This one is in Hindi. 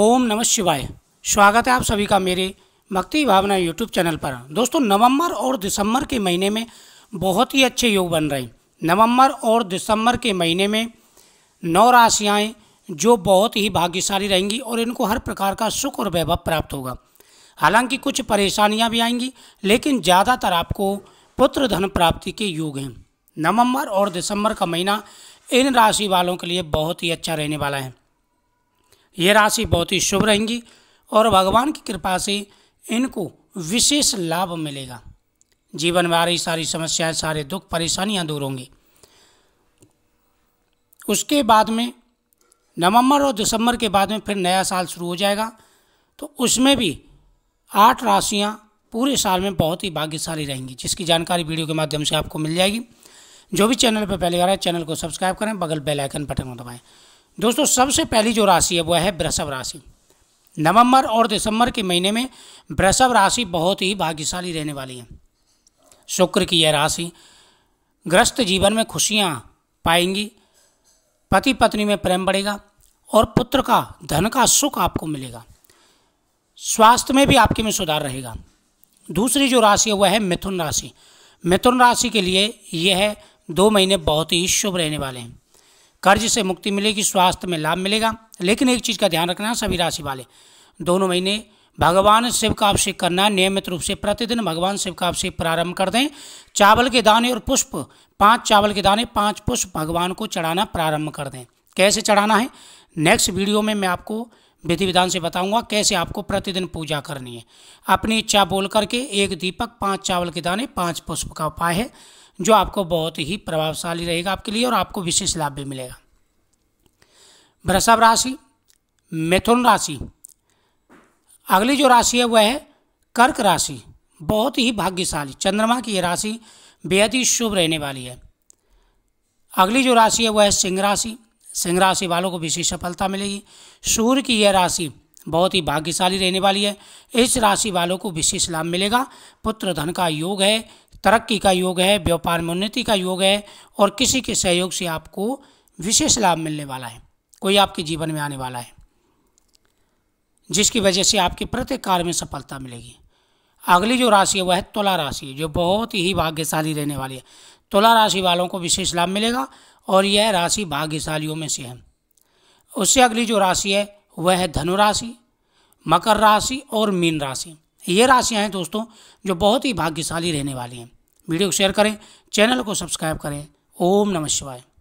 ओम नमः शिवाय स्वागत है आप सभी का मेरे भक्ति भावना यूट्यूब चैनल पर दोस्तों नवंबर और दिसंबर के महीने में बहुत ही अच्छे योग बन रहे हैं नवंबर और दिसंबर के महीने में नौ राशियाएँ जो बहुत ही भाग्यशाली रहेंगी और इनको हर प्रकार का सुख और वैभव प्राप्त होगा हालांकि कुछ परेशानियां भी आएंगी लेकिन ज़्यादातर आपको पुत्र धन प्राप्ति के योग हैं नवंबर और दिसंबर का महीना इन राशि वालों के लिए बहुत ही अच्छा रहने वाला है ये राशि बहुत ही शुभ रहेंगी और भगवान की कृपा से इनको विशेष लाभ मिलेगा जीवन में आ रही सारी समस्याएं सारे दुख परेशानियां दूर होंगी उसके बाद में नवंबर और दिसंबर के बाद में फिर नया साल शुरू हो जाएगा तो उसमें भी आठ राशियां पूरे साल में बहुत ही भाग्यशाली रहेंगी जिसकी जानकारी वीडियो के माध्यम से आपको मिल जाएगी जो भी चैनल पर पहले आ रहा है चैनल को सब्सक्राइब करें बगल बेलाइकन बटन को दबाएं दोस्तों सबसे पहली जो राशि है वह है वृषभ राशि नवंबर और दिसंबर के महीने में वृषभ राशि बहुत ही भाग्यशाली रहने वाली है शुक्र की यह राशि ग्रस्त जीवन में खुशियाँ पाएंगी पति पत्नी में प्रेम बढ़ेगा और पुत्र का धन का सुख आपको मिलेगा स्वास्थ्य में भी आपके में सुधार रहेगा दूसरी जो राशि है वह है मिथुन राशि मिथुन राशि के लिए यह दो महीने बहुत ही शुभ रहने वाले हैं कर्ज से मुक्ति मिलेगी स्वास्थ्य में लाभ मिलेगा लेकिन एक चीज़ का ध्यान रखना सभी राशि वाले दोनों महीने भगवान शिव का अभिषेक करना नियमित रूप से प्रतिदिन भगवान शिव का अभिषेक प्रारंभ कर दें चावल के दाने और पुष्प पांच चावल के दाने पांच पुष्प भगवान को चढ़ाना प्रारंभ कर दें कैसे चढ़ाना है नेक्स्ट वीडियो में मैं आपको विधि विधान से बताऊंगा कैसे आपको प्रतिदिन पूजा करनी है अपनी इच्छा बोल करके एक दीपक पाँच चावल के दाने पाँच पुष्प का उपाय है जो आपको बहुत ही प्रभावशाली रहेगा आपके लिए और आपको विशेष लाभ भी मिलेगा वृषभ राशि मिथुन राशि अगली जो राशि है वह है कर्क राशि बहुत ही भाग्यशाली चंद्रमा की यह राशि बेहद ही शुभ रहने वाली है अगली जो राशि है वह है सिंह राशि सिंह राशि वालों को विशेष सफलता मिलेगी सूर्य की यह राशि बहुत ही भाग्यशाली रहने वाली है इस राशि वालों को विशेष लाभ मिलेगा पुत्र धन का योग है तरक्की का योग है व्यापार में उन्नति का योग है और किसी के सहयोग से आपको विशेष लाभ मिलने वाला है कोई आपके जीवन में आने वाला है जिसकी वजह से आपके प्रत्येक कार्य में सफलता मिलेगी अगली जो राशि है वह है तुला राशि जो बहुत ही भाग्यशाली रहने वाली है तुला राशि वालों को विशेष लाभ मिलेगा और यह राशि भाग्यशालियों में से है उससे अगली जो राशि है वह है धनुराशि मकर राशि और मीन राशि ये राशियाँ हैं दोस्तों जो बहुत ही भाग्यशाली रहने वाली हैं वीडियो को शेयर करें चैनल को सब्सक्राइब करें ओम नमः शिवाय